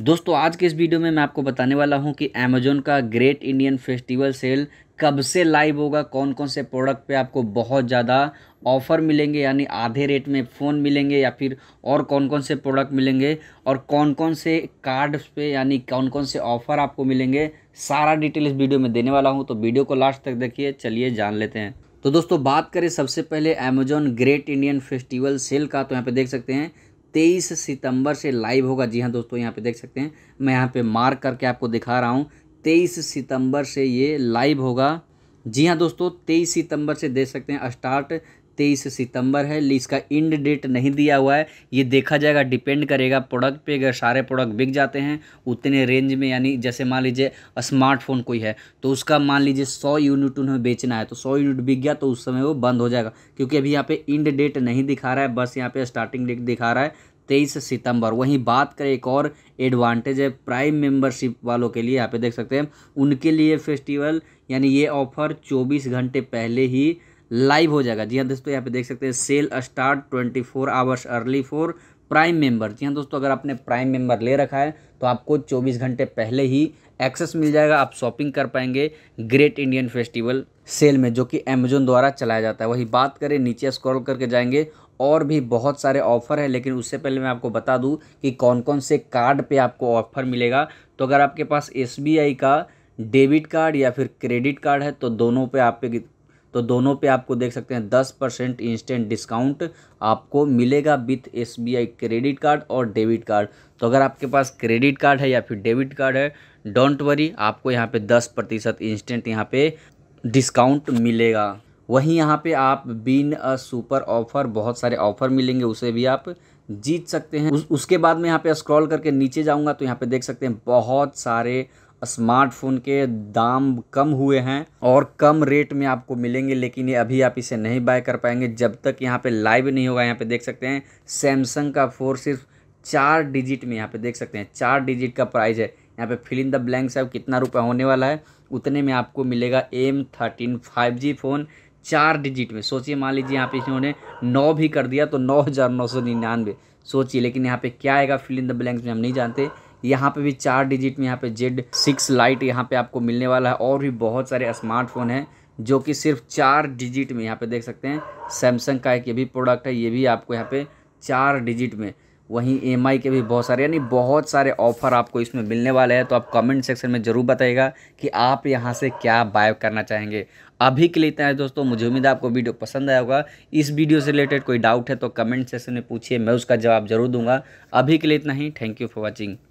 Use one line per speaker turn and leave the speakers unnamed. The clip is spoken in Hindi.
दोस्तों आज के इस वीडियो में मैं आपको बताने वाला हूं कि अमेजोन का ग्रेट इंडियन फेस्टिवल सेल कब से लाइव होगा कौन कौन से प्रोडक्ट पे आपको बहुत ज़्यादा ऑफ़र मिलेंगे यानी आधे रेट में फ़ोन मिलेंगे या फिर और कौन कौन से प्रोडक्ट मिलेंगे और कौन कौन से कार्ड्स पे यानी कौन कौन से ऑफ़र आपको मिलेंगे सारा डिटेल इस वीडियो में देने वाला हूँ तो वीडियो को लास्ट तक देखिए चलिए जान लेते हैं तो दोस्तों बात करें सबसे पहले Amazon great Indian festival sale का तो यहाँ पर देख सकते हैं तेईस सितंबर से लाइव होगा जी हाँ दोस्तों यहाँ पे देख सकते हैं मैं यहाँ पे मार्क करके आपको दिखा रहा हूँ तेईस सितंबर से ये लाइव होगा जी हाँ दोस्तों तेईस सितंबर से देख सकते हैं स्टार्ट तेईस सितंबर है इसका इंड डेट नहीं दिया हुआ है ये देखा जाएगा डिपेंड करेगा प्रोडक्ट पे अगर सारे प्रोडक्ट बिक जाते हैं उतने रेंज में यानी जैसे मान लीजिए स्मार्टफोन कोई है तो उसका मान लीजिए सौ यूनिट उन्हें बेचना है तो सौ यूनिट बिक गया तो उस समय वो बंद हो जाएगा क्योंकि अभी यहाँ पर इंड डेट नहीं दिखा रहा है बस यहाँ पर स्टार्टिंग डेट दिखा रहा है तेईस सितंबर वहीं बात करें एक और एडवांटेज है प्राइम मेंबरशिप वालों के लिए यहाँ पे देख सकते हैं उनके लिए फेस्टिवल यानी ये ऑफर 24 घंटे पहले ही लाइव हो जाएगा जी हाँ दोस्तों यहाँ पे देख सकते हैं sale start twenty four hours early for prime member जी हाँ दोस्तों अगर आपने प्राइम मेंबर ले रखा है तो आपको 24 घंटे पहले ही एक्सेस मिल जाएगा आप शॉपिंग कर पाएंगे ग्रेट इंडियन फेस्टिवल सेल में जो कि अमेजोन द्वारा चलाया जाता है वही बात करें नीचे स्क्रॉल करके जाएंगे और भी बहुत सारे ऑफ़र है लेकिन उससे पहले मैं आपको बता दूं कि कौन कौन से कार्ड पे आपको ऑफ़र मिलेगा तो अगर आपके पास एस का डेबिट कार्ड या फिर क्रेडिट कार्ड है तो दोनों पे आप तो दोनों पे आपको देख सकते हैं दस परसेंट इंस्टेंट डिस्काउंट आपको मिलेगा विथ एस क्रेडिट कार्ड और डेबिट कार्ड तो अगर आपके पास क्रेडिट कार्ड है या फिर डेबिट कार्ड है डोंट वरी आपको यहाँ पे दस प्रतिशत इंस्टेंट यहाँ पे डिस्काउंट मिलेगा वहीं यहाँ पे आप बीन अ सुपर ऑफर बहुत सारे ऑफर मिलेंगे उसे भी आप जीत सकते हैं उस, उसके बाद में यहाँ पे स्क्रॉल करके नीचे जाऊँगा तो यहाँ पे देख सकते हैं बहुत सारे स्मार्टफोन के दाम कम हुए हैं और कम रेट में आपको मिलेंगे लेकिन ये अभी आप इसे नहीं बाय कर पाएंगे जब तक यहाँ पे लाइव नहीं होगा यहाँ पे देख सकते हैं सैमसंग का फोर सिर्फ चार डिजिट में यहाँ पे देख सकते हैं चार डिजिट का प्राइस है यहाँ पे फिल इन द ब्लैंक साहब कितना रुपया होने वाला है उतने में आपको मिलेगा M thirteen five G phone चार डिजिट में सोचिए मान लीजिए यहाँ पे इन्होंने नौ भी कर दिया तो नौ हज़ार नौ सौ निन्यानवे सोचिए लेकिन यहाँ पे क्या आएगा फिल इन द ब्लैंक्स में हम नहीं जानते यहाँ पे भी चार डिजिट में यहाँ पे जेड सिक्स लाइट यहाँ पे आपको मिलने वाला है और भी बहुत सारे स्मार्टफोन हैं जो कि सिर्फ चार डिजिट में यहाँ पे देख सकते हैं सैमसंग का एक ये भी प्रोडक्ट है ये भी आपको यहाँ पे चार डिजिट में वहीं एम के भी बहुत सारे यानी बहुत सारे ऑफ़र आपको इसमें मिलने वाले हैं तो आप कमेंट सेक्शन में ज़रूर बताइएगा कि आप यहाँ से क्या बाय करना चाहेंगे अभी के लिए इतना है दोस्तों मुझे उम्मीद है आपको वीडियो पसंद आया होगा इस वीडियो से रिलेटेड कोई डाउट है तो कमेंट सेक्शन में पूछिए मैं उसका जवाब जरूर दूंगा अभी के लिए इतना ही थैंक यू फॉर वॉचिंग